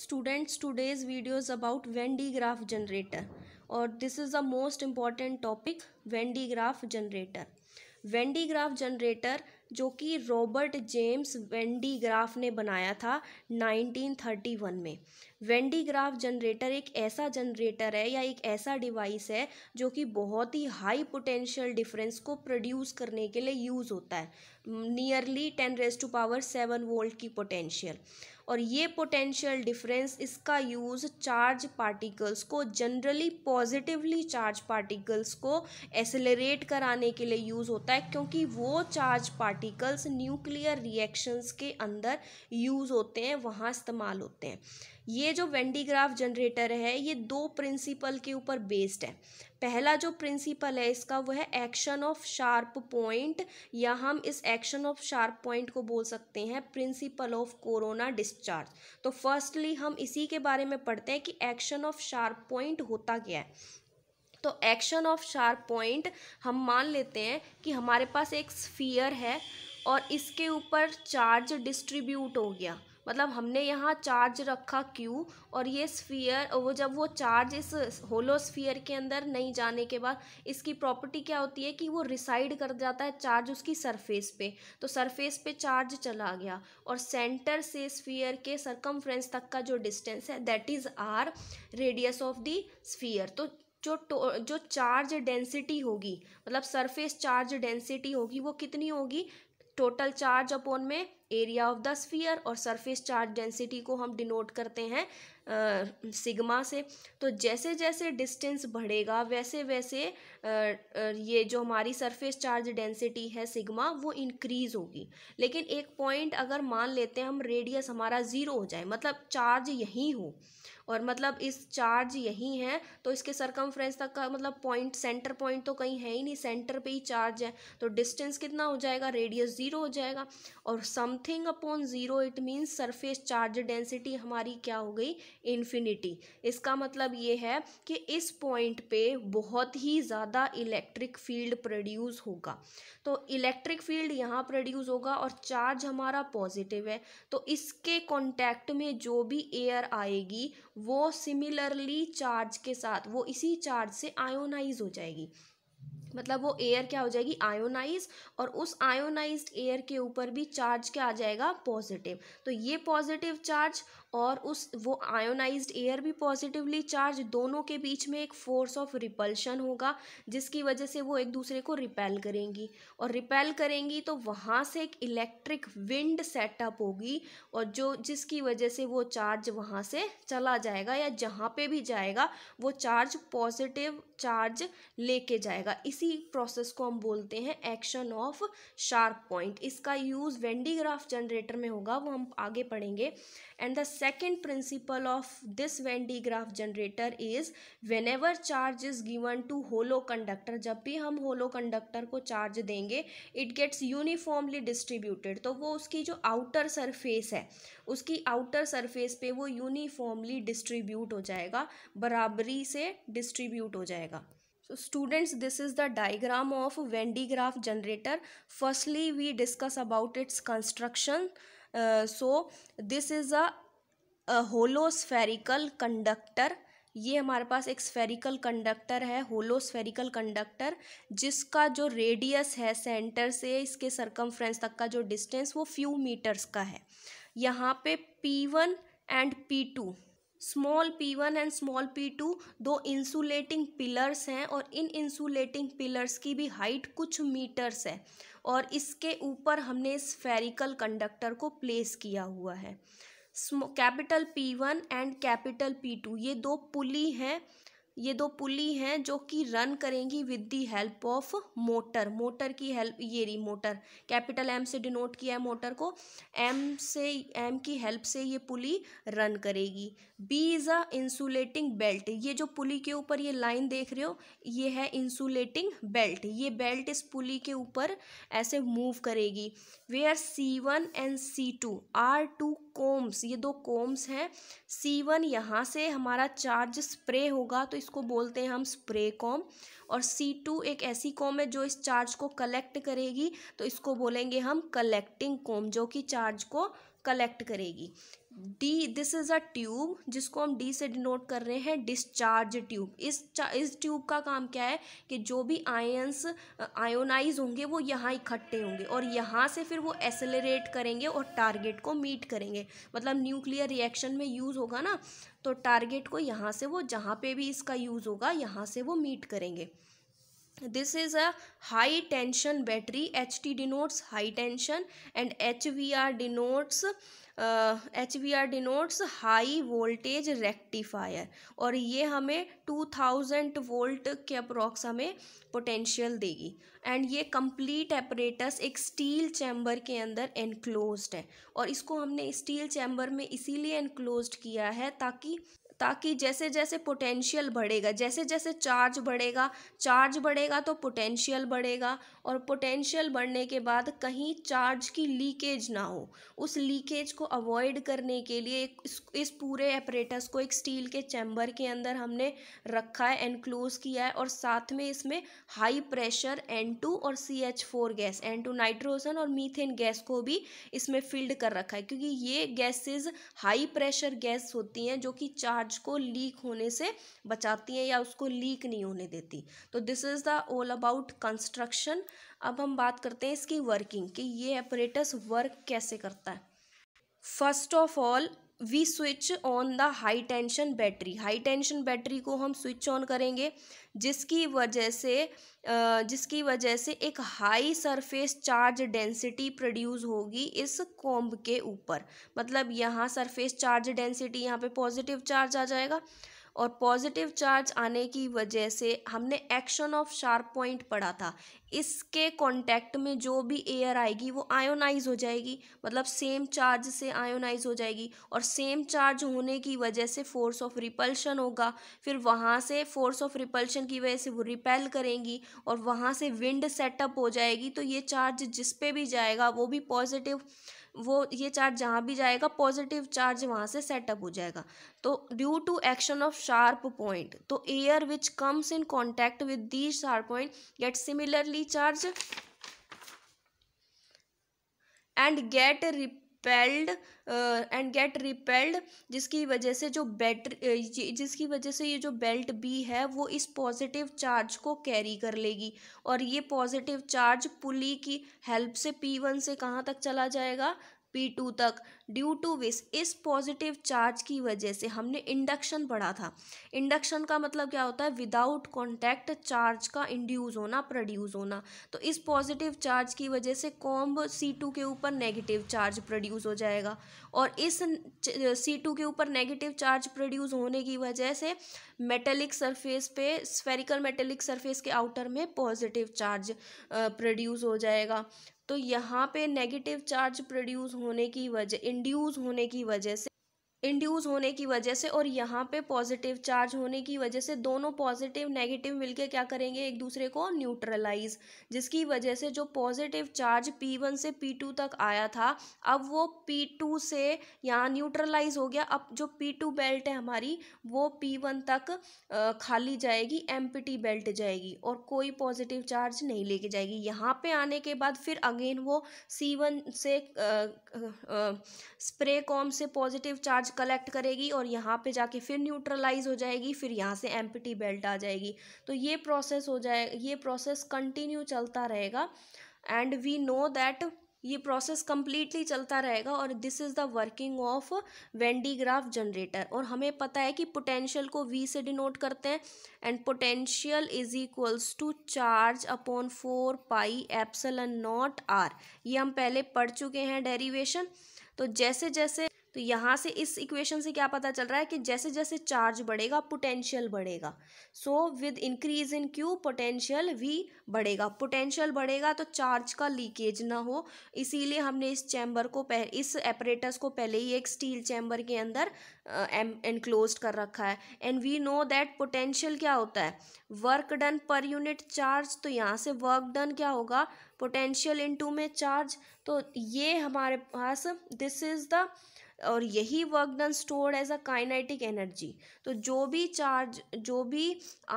students today's videos about venn graph generator or this is the most important topic venn graph generator Van de Graaff generator जो कि Robert James Wendy graph ने बनाया था 1931 में वेंडीग्राफ generator एक ऐसा generator है या एक ऐसा डिवाइस है जो कि बहुत ही हाई पोटेंशियल डिफरेंस को प्रोड्यूस करने के लिए यूज़ होता है nearly ten raise to power seven volt की पोटेंशियल और ये पोटेंशियल डिफरेंस इसका यूज़ चार्ज पार्टिकल्स को जनरली पॉजिटिवली चार्ज पार्टिकल्स को एसेलरेट कराने के लिए यूज़ होता है क्योंकि वो चार्ज पार्टिकल्स न्यूक्लियर रिएक्शंस के अंदर यूज़ होते हैं वहाँ इस्तेमाल होते हैं ये जो वेंडीग्राफ जनरेटर है ये दो प्रिंसिपल के ऊपर बेस्ड है पहला जो प्रिंसिपल है इसका वो है एक्शन ऑफ शार्प पॉइंट या हम इस एक्शन ऑफ शार्प पॉइंट को बोल सकते हैं प्रिंसिपल ऑफ कोरोना डिस्चार्ज तो फर्स्टली हम इसी के बारे में पढ़ते हैं कि एक्शन ऑफ शार्प पॉइंट होता क्या है तो एक्शन ऑफ शार्प पॉइंट हम मान लेते हैं कि हमारे पास एक स्फीयर है और इसके ऊपर चार्ज डिस्ट्रीब्यूट हो गया मतलब हमने यहाँ चार्ज रखा क्यू और ये स्फीयर वो जब वो चार्ज इस होलो स्फीयर के अंदर नहीं जाने के बाद इसकी प्रॉपर्टी क्या होती है कि वो रिसाइड कर जाता है चार्ज उसकी सरफेस पे तो सरफेस पे चार्ज चला गया और सेंटर से स्फीयर के सरकम तक का जो डिस्टेंस है that is R radius of the sphere तो जो तो, जो चार्ज डेंसिटी होगी मतलब सरफेस चार्ज डेंसिटी होगी वो कितनी होगी टोटल चार्ज अपॉन में एरिया ऑफ द स्फीयर और सरफेस चार्ज डेंसिटी को हम डिनोट करते हैं सिग्मा से तो जैसे जैसे डिस्टेंस बढ़ेगा वैसे वैसे आ, ये जो हमारी सरफेस चार्ज डेंसिटी है सिग्मा वो इंक्रीज होगी लेकिन एक पॉइंट अगर मान लेते हैं हम रेडियस हमारा ज़ीरो हो जाए मतलब चार्ज यहीं हो और मतलब इस चार्ज यहीं है तो इसके सरकमफ्रेंस तक का मतलब पॉइंट सेंटर पॉइंट तो कहीं है ही नहीं सेंटर पे ही चार्ज है तो डिस्टेंस कितना हो जाएगा रेडियस ज़ीरो हो जाएगा और some something upon zero it means surface charge density हमारी क्या हो गई इन्फिनिटी इसका मतलब ये है कि इस पॉइंट पे बहुत ही ज़्यादा इलेक्ट्रिक फील्ड प्रोड्यूस होगा तो इलेक्ट्रिक फील्ड यहाँ प्रोड्यूस होगा और चार्ज हमारा पॉजिटिव है तो इसके कॉन्टैक्ट में जो भी एयर आएगी वो सिमिलरली चार्ज के साथ वो इसी चार्ज से आयोनाइज हो जाएगी मतलब वो एयर क्या हो जाएगी आयोनाइज और उस आयोनाइज्ड एयर के ऊपर भी चार्ज क्या आ जाएगा पॉजिटिव तो ये पॉजिटिव चार्ज और उस वो आयोनाइज्ड एयर भी पॉजिटिवली चार्ज दोनों के बीच में एक फोर्स ऑफ रिपल्शन होगा जिसकी वजह से वो एक दूसरे को रिपेल करेंगी और रिपेल करेंगी तो वहाँ से एक इलेक्ट्रिक विंड सेटअप होगी और जो जिसकी वजह से वो चार्ज वहाँ से चला जाएगा या जहाँ पे भी जाएगा वो चार्ज पॉजिटिव चार्ज लेके जाएगा इसी प्रोसेस को हम बोलते हैं एक्शन ऑफ शार्प पॉइंट इसका यूज़ वेंडीग्राफ जनरेटर में होगा वो हम आगे पढ़ेंगे and the second principle of this Venn digraph generator is whenever charge is given to hollow conductor जब भी हम hollow conductor को charge देंगे it gets uniformly distributed तो वो उसकी जो outer surface है उसकी outer surface पे वो uniformly distribute हो जाएगा बराबरी से distribute हो जाएगा so students this is the diagram of venn graph generator firstly we discuss about its construction uh, so this is a hollow spherical conductor ये हमारे पास एक स्फेरिकल कंडक्टर है होलोस्फेरिकल कंडक्टर जिसका जो रेडियस है सेंटर से इसके सरकमफ्रेंस तक का जो डिस्टेंस वो फ्यू मीटर्स का है यहाँ पे P one and P two small P one and small P two दो इंसुलेटिंग पिलर्स हैं और इन इंसुलेटिंग पिलर्स की भी हाइट कुछ मीटर्स है और इसके ऊपर हमने स्फेरिकल कंडक्टर को प्लेस किया हुआ है capital P one and capital P two ये दो पुली हैं ये दो पुली हैं जो कि रन करेंगी with the help of motor motor की हेल्प ये रही मोटर कैपिटल एम से डिनोट किया है मोटर को एम से एम की हेल्प से ये पुली रन करेगी B is a insulating belt ये जो पुली के ऊपर ये लाइन देख रहे हो ये है इंसुलेटिंग बेल्ट ये बेल्ट इस पुली के ऊपर ऐसे मूव करेगी where C one and C two are two combs ये दो कोम्स हैं सी वन यहाँ से हमारा चार्ज स्प्रे होगा तो इसको बोलते हैं हम स्प्रे कॉम और सी टू एक ऐसी कॉम है जो इस चार्ज को कलेक्ट करेगी तो इसको बोलेंगे हम कलेक्टिंग कॉम जो कि चार्ज को कलेक्ट करेगी D this is a tube जिसको हम डी से डिनोट कर रहे हैं डिस्चार्ज ट्यूब इस इस ट्यूब का काम क्या है कि जो भी आयंस आयोनाइज होंगे वो यहाँ इकट्ठे होंगे और यहाँ से फिर वो एसेलरेट करेंगे और टारगेट को मीट करेंगे मतलब न्यूक्लियर रिएक्शन में यूज़ होगा ना तो टारगेट को यहाँ से वो जहाँ पे भी इसका यूज़ होगा यहाँ से वो मीट करेंगे this is a high tension battery ht denotes high tension and hvr denotes H V R denotes high voltage rectifier और ये हमें टू थाउजेंड वोल्ट के अप्रॉक्स हमें पोटेंशियल देगी एंड ये कंप्लीट एपरेटस एक स्टील चैम्बर के अंदर एनक्लोज है और इसको हमने स्टील चैम्बर में इसीलिए एनक्लोज किया है ताकि ताकि जैसे जैसे पोटेंशियल बढ़ेगा जैसे जैसे चार्ज बढ़ेगा चार्ज बढ़ेगा तो पोटेंशियल बढ़ेगा और पोटेंशियल बढ़ने के बाद कहीं चार्ज की लीकेज ना हो उस लीकेज को अवॉइड करने के लिए एक इस, इस पूरे एपरेटस को एक स्टील के चैम्बर के अंदर हमने रखा है एनक्लोज किया है और साथ में इसमें हाई प्रेशर एन टू और C H four gas N two nitrogen और मीथेन गैस को भी इसमें फील्ड कर रखा है क्योंकि ये गैसेज हाई प्रेशर गैस होती हैं जो कि चार्ज चार्ज को लीक होने से बचाती हैं या उसको लीक नहीं होने देती तो this is the all about construction अब हम बात करते हैं इसकी वर्किंग कि ये अपरेटस वर्क कैसे करता है first of all we switch on the high tension battery high tension battery को हम स्विच ऑन करेंगे जिसकी वजह से जिसकी वजह से एक high surface charge density produce होगी इस कॉम्ब के ऊपर मतलब यहाँ सरफेस चार्ज डेंसिटी यहाँ पे पॉजिटिव चार्ज आ जाएगा और पॉजिटिव चार्ज आने की वजह से हमने एक्शन ऑफ शार्प पॉइंट पढ़ा था इसके कांटेक्ट में जो भी एयर आएगी वो आयोनाइज हो जाएगी मतलब सेम चार्ज से आयोनाइज हो जाएगी और सेम चार्ज होने की वजह से फोर्स ऑफ रिपल्शन होगा फिर वहाँ से फोर्स ऑफ रिपल्शन की वजह से वो रिपेल करेंगी और वहाँ से विंड सेटअप हो जाएगी तो ये चार्ज जिस पे भी जाएगा वो भी पॉजिटिव वो ये चार्ज जहाँ भी जाएगा पॉजिटिव चार्ज वहाँ से सेटअप हो जाएगा तो due to action of sharp point तो air which comes in contact with the sharp point get similarly charge and get rip repelled and get repelled जिसकी वजह से जो बैटरी uh, जिसकी वजह से ये जो बेल्ट बी है वो इस पॉजिटिव चार्ज को कैरी कर लेगी और ये पॉजिटिव चार्ज पुली की हेल्प से पी वन से कहाँ तक चला जाएगा P2 तक ड्यू टू विस इस पॉजिटिव चार्ज की वजह से हमने इंडक्शन पढ़ा था इंडक्शन का मतलब क्या होता है विदाउट कॉन्टैक्ट चार्ज का इंड्यूज होना प्रोड्यूज होना तो इस पॉजिटिव चार्ज की वजह से कॉम्ब C2 के ऊपर नेगेटिव चार्ज प्रोड्यूस हो जाएगा और इस C2 के ऊपर नेगेटिव चार्ज प्रोड्यूज होने की वजह से मेटेलिक सरफेस पे स्फेरिकल मेटेलिक सरफेस के आउटर में पॉजिटिव चार्ज प्रोड्यूस हो जाएगा तो यहाँ पे नेगेटिव चार्ज प्रोड्यूस होने की वजह इंड्यूस होने की वजह से इंड्यूस होने की वजह से और यहाँ पे पॉजिटिव चार्ज होने की वजह से दोनों पॉजिटिव नेगेटिव मिलके क्या करेंगे एक दूसरे को न्यूट्रलाइज जिसकी वजह से जो पॉजिटिव चार्ज P1 से P2 तक आया था अब वो P2 से यहाँ न्यूट्रलाइज हो गया अब जो P2 बेल्ट है हमारी वो P1 तक खाली जाएगी एम बेल्ट जाएगी और कोई पॉजिटिव चार्ज नहीं लेके जाएगी यहाँ पर आने के बाद फिर अगेन वो सी से स्प्रे कॉम से पॉजिटिव चार्ज चार्ज कलेक्ट करेगी और यहाँ पे जाके फिर न्यूट्रलाइज हो जाएगी फिर यहाँ से एम बेल्ट आ जाएगी तो ये प्रोसेस हो जाए ये प्रोसेस कंटिन्यू चलता रहेगा एंड वी नो दैट ये प्रोसेस कम्प्लीटली चलता रहेगा और this is the working of Van de Graaff generator और हमें पता है कि पोटेंशियल को वी से डिनोट करते हैं and potential is equals to charge upon four pi epsilon naught R ये हम पहले पढ़ चुके हैं डेरिवेशन तो जैसे जैसे तो यहाँ से इस इक्वेशन से क्या पता चल रहा है कि जैसे जैसे चार्ज बढ़ेगा पोटेंशियल बढ़ेगा so with increase in Q potential भी बढ़ेगा पोटेंशियल बढ़ेगा तो चार्ज का लीकेज ना हो इसीलिए हमने इस चैम्बर को पह, इस एपरेटस को पहले ही एक स्टील चैम्बर के अंदर एनक्लोज uh, कर रखा है and we know that potential क्या होता है work done per unit charge तो यहाँ से वर्क डन क्या होगा पोटेंशियल इनटू में चार्ज तो ये हमारे पास दिस इज़ द और यही work done stored as a kinetic energy तो जो भी चार्ज जो भी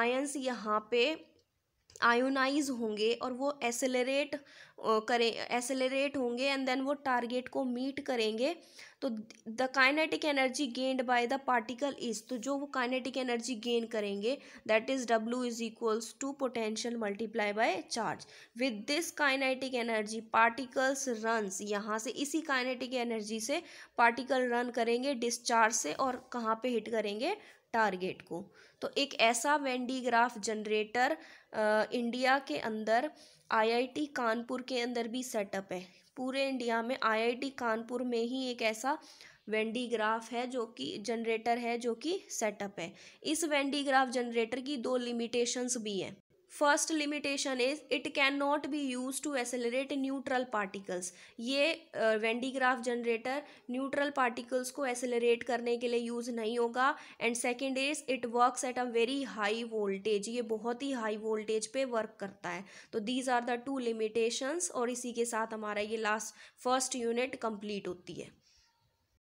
आयंस यहाँ पे आयोनाइज होंगे और वो एसेलेट करें एसेलेट होंगे एंड देन वो टारगेट को मीट करेंगे तो the kinetic energy gained by the particle is तो जो वो काइनेटिक एनर्जी गेन करेंगे that is W is equals to potential multiply by charge with this kinetic energy particles runs यहाँ से इसी काइनेटिक एनर्जी से पार्टिकल रन करेंगे discharge से और कहाँ पे हिट करेंगे टारगेट को तो एक ऐसा वेंडीग्राफ जनरेटर इंडिया के अंदर आईआईटी कानपुर के अंदर भी सेटअप है पूरे इंडिया में आईआईटी कानपुर में ही एक ऐसा वेंडीग्राफ है जो कि जनरेटर है जो कि सेटअप है इस वेंडीग्राफ जनरेटर की दो लिमिटेशंस भी हैं first limitation is it can not be use to accelerate neutral particles ये वेंडीग्राफ जनरेटर न्यूट्रल पार्टिकल्स को एसेलरेट करने के लिए यूज़ नहीं होगा and second is it works at a very high voltage ये बहुत ही हाई वोल्टेज पे वर्क करता है तो these are the two limitations और इसी के साथ हमारा ये लास्ट फर्स्ट यूनिट कंप्लीट होती है